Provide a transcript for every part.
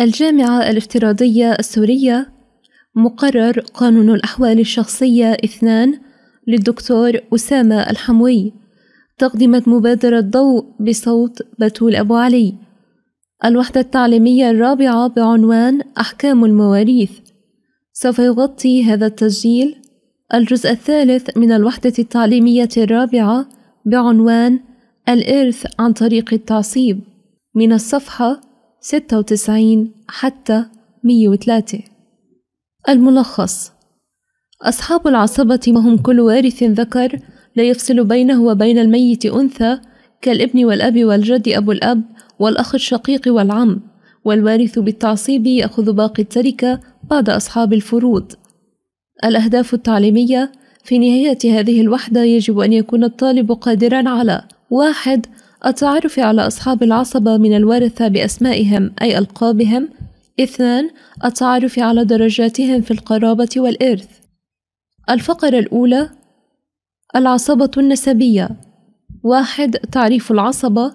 الجامعة الافتراضية السورية مقرر قانون الأحوال الشخصية اثنان للدكتور أسامة الحموي تقدمت مبادرة ضوء بصوت بتول أبو علي الوحدة التعليمية الرابعة بعنوان أحكام المواريث سوف يغطي هذا التسجيل الجزء الثالث من الوحدة التعليمية الرابعة بعنوان الإرث عن طريق التعصيب من الصفحة 96 حتى 103 الملخص أصحاب العصبة وهم كل وارث ذكر لا يفصل بينه وبين الميت أنثى كالابن والأب والجد أبو الأب والأخ الشقيق والعم والوارث بالتعصيب يأخذ باقي التركة بعد أصحاب الفروض الأهداف التعليمية في نهاية هذه الوحدة يجب أن يكون الطالب قادرا على واحد التعرف على أصحاب العصبة من الورثة بأسمائهم أي ألقابهم اثنان التعرف على درجاتهم في القرابة والإرث الفقرة الأولى العصبة النسبية واحد تعريف العصبة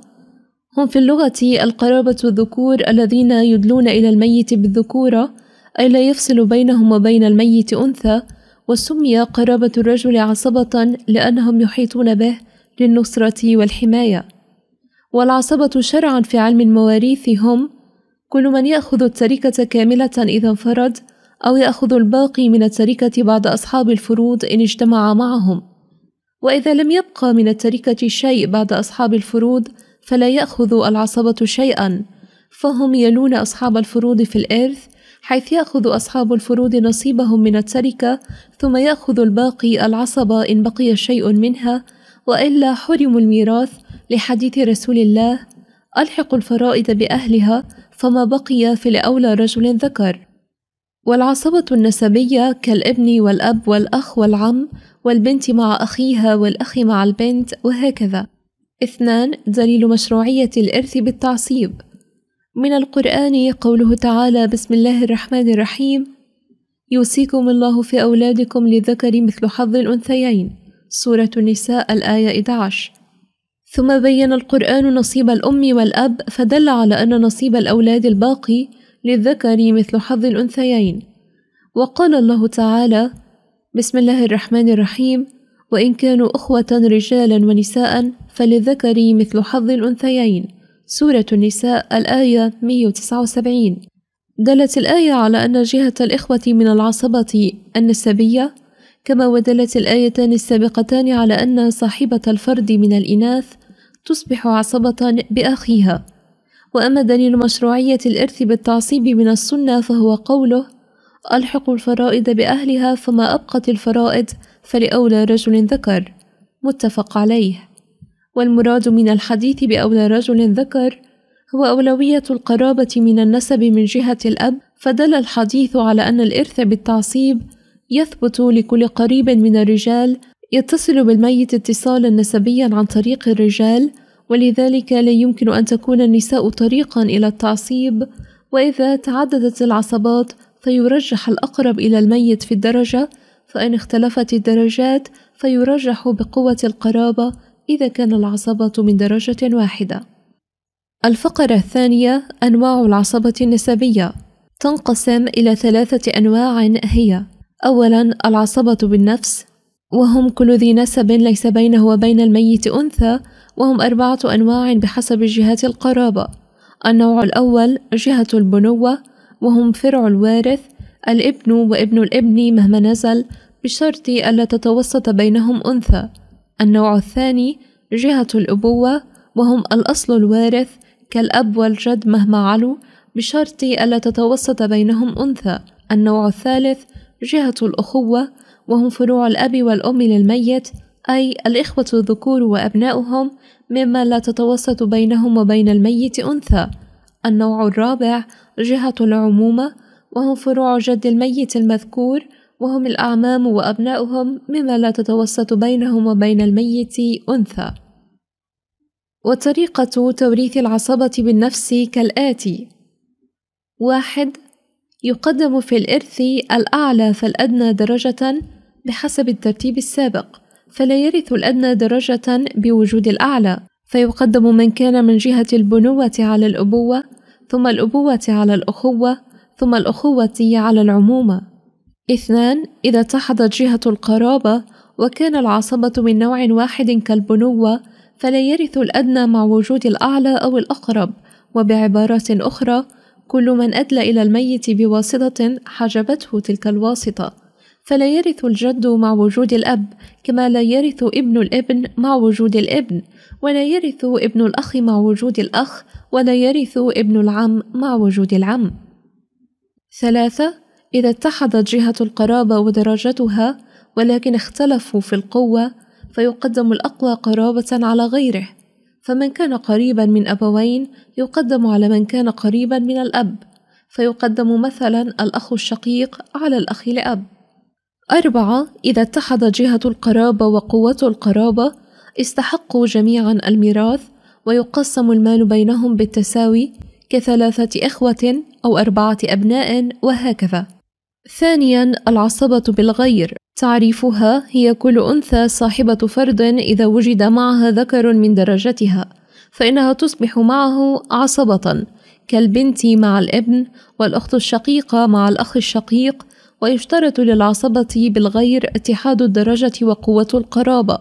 هم في اللغة القرابة الذكور الذين يدلون إلى الميت بالذكورة أي لا يفصل بينهم وبين الميت أنثى وسمي قرابة الرجل عصبة لأنهم يحيطون به للنصرة والحماية والعصبة شرعا في علم المواريث هم كل من يأخذ التركة كاملة إذا انفرد أو يأخذ الباقي من التركة بعد أصحاب الفروض إن اجتمع معهم وإذا لم يبقى من التركة شيء بعد أصحاب الفروض فلا يأخذ العصبة شيئا فهم يلون أصحاب الفروض في الإرث حيث يأخذ أصحاب الفروض نصيبهم من التركة ثم يأخذ الباقي العصبة إن بقي شيء منها وإلا حرموا الميراث لحديث رسول الله ألحق الفرائض بأهلها فما بقي فلأولى رجل ذكر والعصبة النسبية كالابن والأب والأخ والعم والبنت مع أخيها والأخ مع البنت وهكذا اثنان دليل مشروعية الإرث بالتعصيب من القرآن قوله تعالى بسم الله الرحمن الرحيم يوصيكم الله في أولادكم لذكر مثل حظ الأنثيين سورة النساء الآية 11 ثم بين القرآن نصيب الأم والأب فدل على أن نصيب الأولاد الباقي للذكر مثل حظ الأنثيين وقال الله تعالى بسم الله الرحمن الرحيم وإن كانوا أخوة رجالا ونساء فللذكر مثل حظ الأنثيين سورة النساء الآية 179 دلت الآية على أن جهة الإخوة من العصبة النسبية كما ودلت الآيتان السابقتان على أن صاحبة الفرد من الإناث تصبح عصبة بأخيها وأما دليل مشروعية الإرث بالتعصيب من السنة فهو قوله ألحق الفرائض بأهلها فما أبقت الفرائض فلأولى رجل ذكر متفق عليه والمراد من الحديث بأولى رجل ذكر هو أولوية القرابة من النسب من جهة الأب فدل الحديث على أن الإرث بالتعصيب يثبت لكل قريب من الرجال يتصل بالميت اتصالا نسبيا عن طريق الرجال ولذلك لا يمكن أن تكون النساء طريقا إلى التعصيب وإذا تعددت العصبات فيرجح الأقرب إلى الميت في الدرجة فإن اختلفت الدرجات فيرجح بقوة القرابة إذا كان العصبة من درجة واحدة. الفقرة الثانية أنواع العصبة النسبية تنقسم إلى ثلاثة أنواع هي: أولًا العصبة بالنفس وهم كل ذي نسب ليس بينه وبين الميت أنثى وهم أربعة أنواع بحسب جهات القرابة النوع الأول جهة البنوة وهم فرع الوارث الابن وابن الابن مهما نزل بشرط ألا تتوسط بينهم أنثى النوع الثاني جهة الأبوة وهم الأصل الوارث كالأب والجد مهما علوا بشرط ألا تتوسط بينهم أنثى النوع الثالث جهة الأخوة وهم فروع الأب والأم للميت أي الإخوة الذكور وأبناؤهم مما لا تتوسط بينهم وبين الميت أنثى النوع الرابع جهة العمومة وهم فروع جد الميت المذكور وهم الأعمام وأبناؤهم مما لا تتوسط بينهم وبين الميت أنثى وطريقة توريث العصبة بالنفس كالآتي واحد يقدم في الإرث الأعلى فالأدنى درجة بحسب الترتيب السابق فلا يرث الأدنى درجة بوجود الأعلى فيقدم من كان من جهة البنوة على الأبوة ثم الأبوة على الأخوة ثم الأخوة على العمومة اثنان إذا اتحدت جهة القرابة وكان العصبة من نوع واحد كالبنوة فلا يرث الأدنى مع وجود الأعلى أو الأقرب وبعبارات أخرى كل من أدلى إلى الميت بواسطة حجبته تلك الواسطة فلا يرث الجد مع وجود الأب كما لا يرث ابن الابن مع وجود الابن ولا يرث ابن الأخ مع وجود الأخ ولا يرث ابن العم مع وجود العم ثلاثة إذا اتحدت جهة القرابة ودرجتها ولكن اختلفوا في القوة فيقدم الأقوى قرابة على غيره فمن كان قريبا من أبوين يقدم على من كان قريبا من الأب فيقدم مثلا الأخ الشقيق على الأخ لأب أربعة إذا اتحد جهة القرابة وقوة القرابة استحقوا جميعا الميراث ويقسم المال بينهم بالتساوي كثلاثة إخوة أو أربعة أبناء وهكذا. ثانيا العصبة بالغير تعريفها هي كل أنثى صاحبة فرد إذا وجد معها ذكر من درجتها فإنها تصبح معه عصبة كالبنت مع الابن والأخت الشقيقة مع الأخ الشقيق ويشترط للعصبة بالغير اتحاد الدرجة وقوة القرابة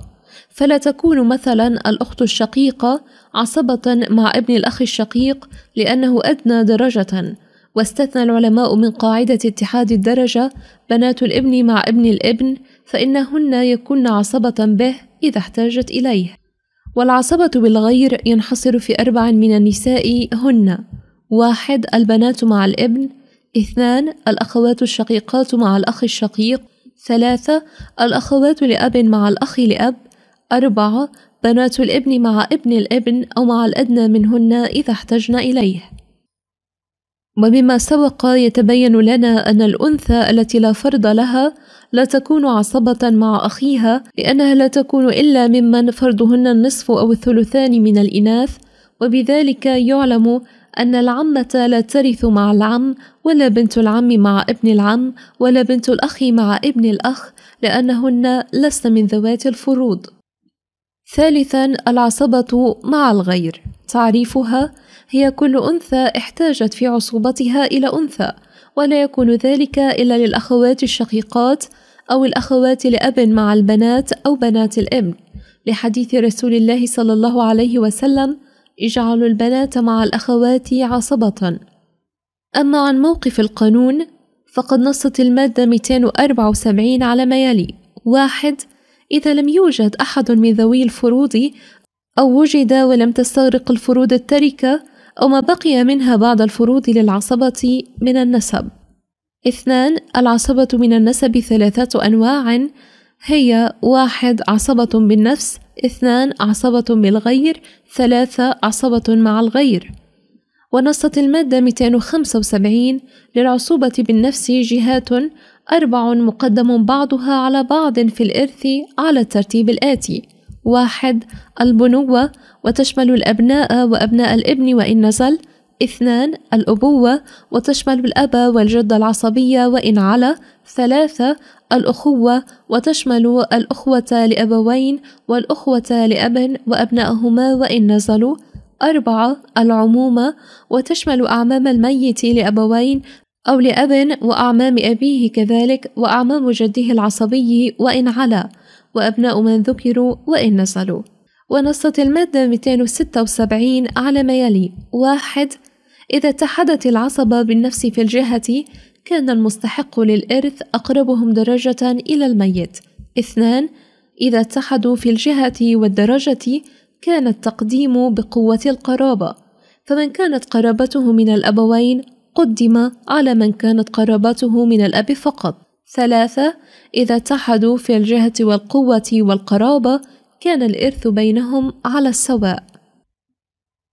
فلا تكون مثلا الأخت الشقيقة عصبة مع ابن الأخ الشقيق لأنه أدنى درجة واستثنى العلماء من قاعدة اتحاد الدرجة بنات الابن مع ابن الابن فإنهن يكن عصبة به إذا احتاجت إليه والعصبة بالغير ينحصر في أربع من النساء هن واحد البنات مع الابن اثنان الأخوات الشقيقات مع الأخ الشقيق ثلاثة الأخوات لأب مع الأخ لأب أربعة بنات الابن مع ابن الابن أو مع الأدنى منهن إذا احتجن إليه ومما سبق يتبين لنا أن الأنثى التي لا فرض لها لا تكون عصبة مع أخيها لأنها لا تكون إلا ممن فرضهن النصف أو الثلثان من الإناث وبذلك يعلم أن العمة لا ترث مع العم ولا بنت العم مع ابن العم ولا بنت الأخ مع ابن الأخ لأنهن لسن من ذوات الفروض ثالثا العصبة مع الغير تعريفها هي كل أنثى احتاجت في عصوبتها إلى أنثى ولا يكون ذلك إلا للأخوات الشقيقات أو الأخوات لأب مع البنات أو بنات الابن لحديث رسول الله صلى الله عليه وسلم يجعل البنات مع الأخوات عصبة أما عن موقف القانون فقد نصت المادة 274 على ما يلي واحد إذا لم يوجد أحد من ذوي الفروض أو وجد ولم تستغرق الفروض التركة أو ما بقي منها بعد الفروض للعصبة من النسب اثنان العصبة من النسب ثلاثة أنواع هي واحد عصبة بالنفس اثنان عصبة بالغير ثلاثة عصبة مع الغير ونصت المادة 275 للعصوبة بالنفس جهات أربع مقدم بعضها على بعض في الإرث على الترتيب الآتي واحد البنوة وتشمل الأبناء وأبناء الابن وإن نزل اثنان الأبوة وتشمل الأب والجدة العصبية وإن على ثلاثة الأخوة وتشمل الأخوة لأبوين والأخوة لأب وأبنائهما وإن نزلوا أربعة العمومة وتشمل أعمام الميت لأبوين أو لأب وأعمام أبيه كذلك وأعمام جده العصبي وإن علا وأبناء من ذكروا وإن نزلوا ونصت المادة 276 على ما يلي واحد إذا اتحدت العصبة بالنفس في الجهة كان المستحق للإرث أقربهم درجة إلى الميت اثنان إذا اتحدوا في الجهة والدرجة كان التقديم بقوة القرابة فمن كانت قرابته من الأبوين قدم على من كانت قرابته من الأب فقط ثلاثة إذا اتحدوا في الجهة والقوة والقرابة كان الإرث بينهم على السواء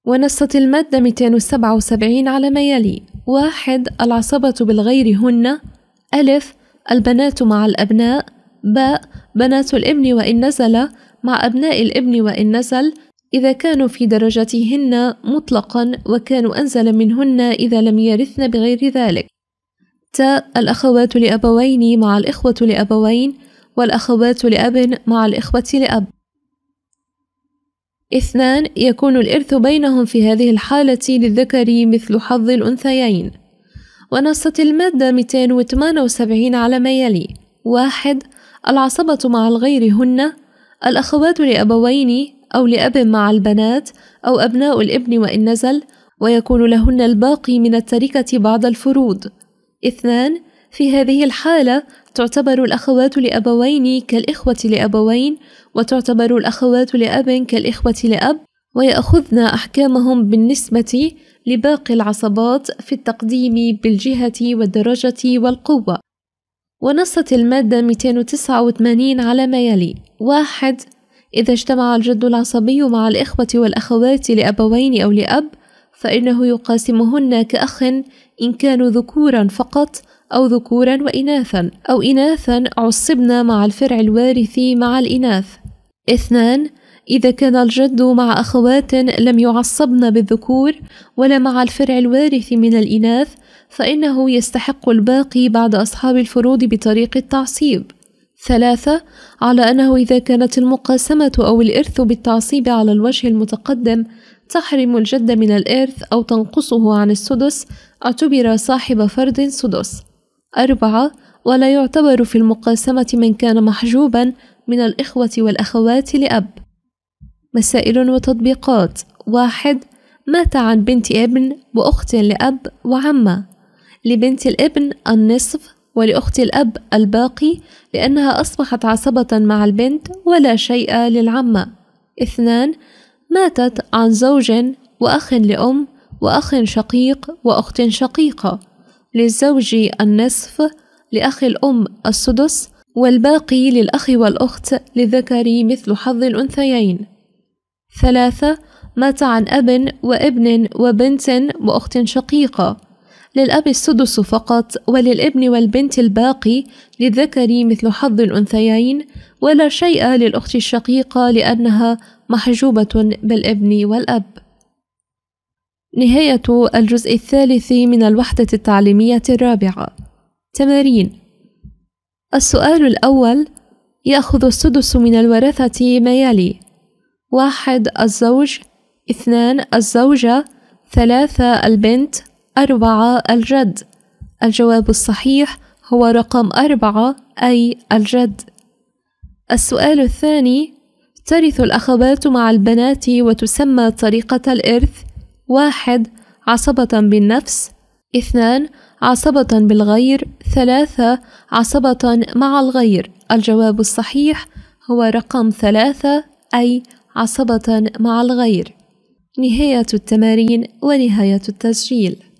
ونصت المادة 277 على ما يلي واحد العصبة بالغير هن ألف البنات مع الأبناء باء بنات الابن وإن نزل مع أبناء الابن وإن نزل إذا كانوا في درجتهن مطلقا وكانوا أنزل منهن إذا لم يرثن بغير ذلك تاء الأخوات لأبوين مع الإخوة لأبوين والأخوات لأب مع الإخوة لأب اثنان يكون الإرث بينهم في هذه الحالة للذكر مثل حظ الأنثيين ونصت المادة 278 على ما يلي واحد العصبة مع الغير هن الأخوات لأبوين أو لأب مع البنات أو أبناء الابن وإن نزل ويكون لهن الباقي من التركة بعض الفروض اثنان في هذه الحالة تعتبر الأخوات لأبوين كالإخوة لأبوين وتعتبر الأخوات لأب كالإخوة لأب ويأخذن أحكامهم بالنسبة لباقي العصبات في التقديم بالجهة والدرجة والقوة ونصت المادة 289 على ما يلي واحد إذا اجتمع الجد العصبي مع الإخوة والأخوات لأبوين أو لأب فإنه يقاسمهن كأخ إن كانوا ذكورا فقط أو ذكورا وإناثا أو إناثا عصبنا مع الفرع الوارث مع الإناث اثنان إذا كان الجد مع أخوات لم يعصبن بالذكور ولا مع الفرع الوارث من الإناث فإنه يستحق الباقي بعد أصحاب الفروض بطريق التعصيب ثلاثة على أنه إذا كانت المقاسمة أو الإرث بالتعصيب على الوجه المتقدم تحرم الجد من الإرث أو تنقصه عن السدس اعتبر صاحب فرد سدس أربعة ولا يعتبر في المقاسمة من كان محجوبا من الإخوة والأخوات لأب مسائل وتطبيقات واحد مات عن بنت ابن وأخت لأب وعمة لبنت الابن النصف ولأخت الأب الباقي لأنها أصبحت عصبة مع البنت ولا شيء للعمة اثنان ماتت عن زوج وأخ لأم وأخ شقيق وأخت شقيقة للزوج النصف لأخ الأم السدس والباقي للأخ والأخت للذكر مثل حظ الأنثيين ثلاثة مات عن أب وابن وبنت وأخت شقيقة للأب السدس فقط وللابن والبنت الباقي للذكر مثل حظ الأنثيين ولا شيء للأخت الشقيقة لأنها محجوبة بالابن والأب نهاية الجزء الثالث من الوحدة التعليمية الرابعة تمارين السؤال الأول يأخذ السدس من الورثة ما يلي واحد الزوج اثنان الزوجة ثلاثة البنت أربعة الجد الجواب الصحيح هو رقم أربعة أي الجد السؤال الثاني ترث الأخوات مع البنات وتسمى طريقة الإرث واحد عصبة بالنفس اثنان عصبة بالغير ثلاثة عصبة مع الغير الجواب الصحيح هو رقم ثلاثة أي عصبة مع الغير نهاية التمارين ونهاية التسجيل